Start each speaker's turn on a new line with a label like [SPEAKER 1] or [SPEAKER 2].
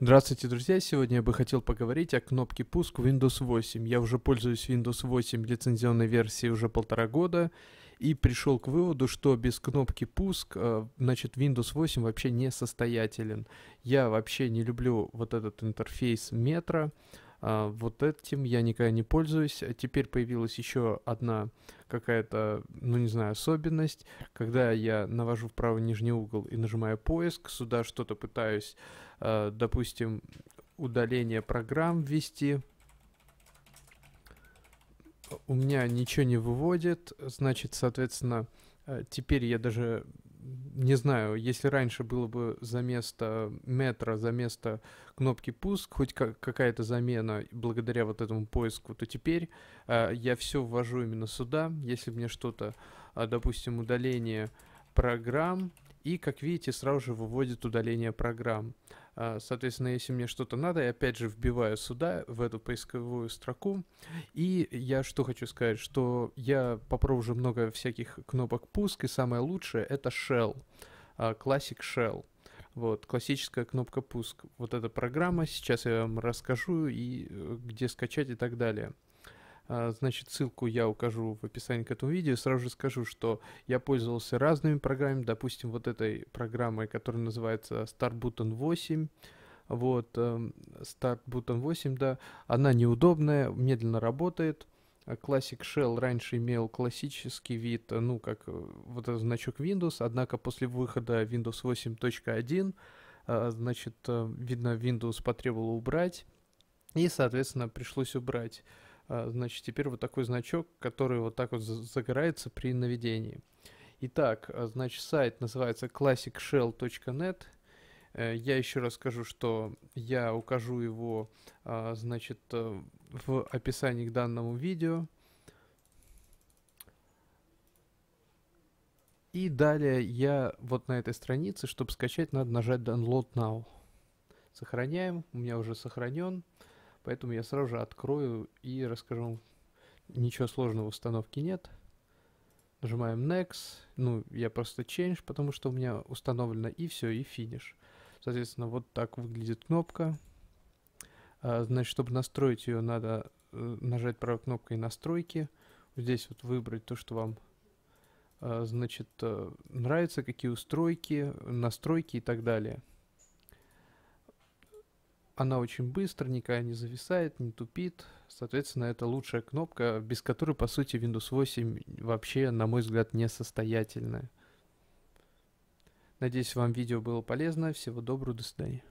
[SPEAKER 1] Здравствуйте, друзья! Сегодня я бы хотел поговорить о кнопке пуск Windows 8. Я уже пользуюсь Windows 8 лицензионной версией уже полтора года и пришел к выводу, что без кнопки пуск, э, значит, Windows 8 вообще не состоятелен. Я вообще не люблю вот этот интерфейс метра. А, вот этим я никогда не пользуюсь. А теперь появилась еще одна какая-то, ну не знаю, особенность. Когда я навожу в правый нижний угол и нажимаю поиск, сюда что-то пытаюсь, а, допустим, удаление программ ввести. У меня ничего не выводит, значит, соответственно, теперь я даже не знаю, если раньше было бы за место метра, за место кнопки пуск, хоть как, какая-то замена благодаря вот этому поиску, то теперь э, я все ввожу именно сюда, если мне что-то, э, допустим, удаление программ, и, как видите, сразу же выводит удаление программ. А, соответственно, если мне что-то надо, я опять же вбиваю сюда, в эту поисковую строку. И я что хочу сказать, что я попробую уже много всяких кнопок пуск, и самое лучшее это Shell, а, Classic Shell. Вот, классическая кнопка пуск. Вот эта программа, сейчас я вам расскажу, и э, где скачать и так далее. А, значит, ссылку я укажу в описании к этому видео. Сразу же скажу, что я пользовался разными программами. Допустим, вот этой программой, которая называется Start Button 8. Вот, эм, Start Button 8, да. Она неудобная, медленно работает. А, Classic Shell раньше имел классический вид, э, ну, как э, вот этот значок Windows, однако после выхода Windows 8.1, а, значит, э, видно, Windows потребовало убрать, и, соответственно, пришлось убрать а, значит, теперь вот такой значок, который вот так вот загорается при наведении. Итак, а, значит, сайт называется classicshell.net. Э, я еще раз скажу, что я укажу его, а, значит, э, в описании к данному видео. И далее я вот на этой странице, чтобы скачать, надо нажать Download Now. Сохраняем, у меня уже сохранен. Поэтому я сразу же открою и расскажу. Ничего сложного в установке нет. Нажимаем Next. Ну, я просто Change, потому что у меня установлено и все, и Finish. Соответственно, вот так выглядит кнопка. А, значит, чтобы настроить ее, надо э, нажать правой кнопкой «Настройки». Здесь вот выбрать то, что вам а, значит, э, нравится, какие устройки, настройки и так далее она очень быстро, никогда не зависает, не тупит. Соответственно, это лучшая кнопка, без которой, по сути, Windows 8 вообще, на мой взгляд, несостоятельная. Надеюсь, вам видео было полезно. Всего доброго, до свидания.